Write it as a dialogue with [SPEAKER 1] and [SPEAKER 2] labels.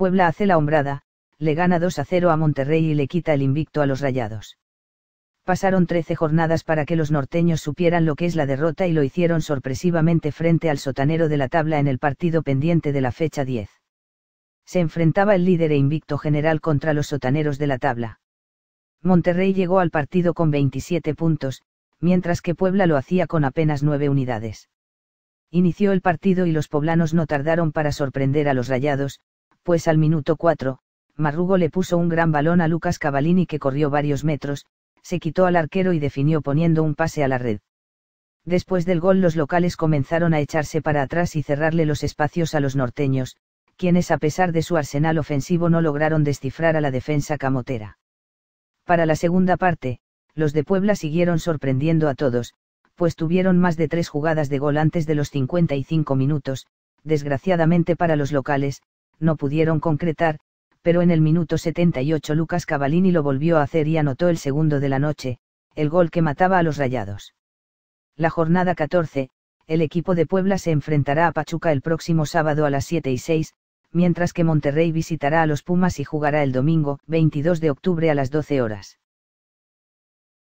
[SPEAKER 1] Puebla hace la hombrada, le gana 2 a 0 a Monterrey y le quita el invicto a los rayados. Pasaron 13 jornadas para que los norteños supieran lo que es la derrota y lo hicieron sorpresivamente frente al sotanero de la tabla en el partido pendiente de la fecha 10. Se enfrentaba el líder e invicto general contra los sotaneros de la tabla. Monterrey llegó al partido con 27 puntos, mientras que Puebla lo hacía con apenas 9 unidades. Inició el partido y los poblanos no tardaron para sorprender a los rayados, pues al minuto 4, Marrugo le puso un gran balón a Lucas Cavalini que corrió varios metros, se quitó al arquero y definió poniendo un pase a la red. Después del gol los locales comenzaron a echarse para atrás y cerrarle los espacios a los norteños, quienes a pesar de su arsenal ofensivo no lograron descifrar a la defensa camotera. Para la segunda parte, los de Puebla siguieron sorprendiendo a todos, pues tuvieron más de tres jugadas de gol antes de los 55 minutos, desgraciadamente para los locales, no pudieron concretar, pero en el minuto 78 Lucas Cavalini lo volvió a hacer y anotó el segundo de la noche, el gol que mataba a los rayados. La jornada 14, el equipo de Puebla se enfrentará a Pachuca el próximo sábado a las 7 y 6, mientras que Monterrey visitará a los Pumas y jugará el domingo, 22 de octubre a las 12 horas.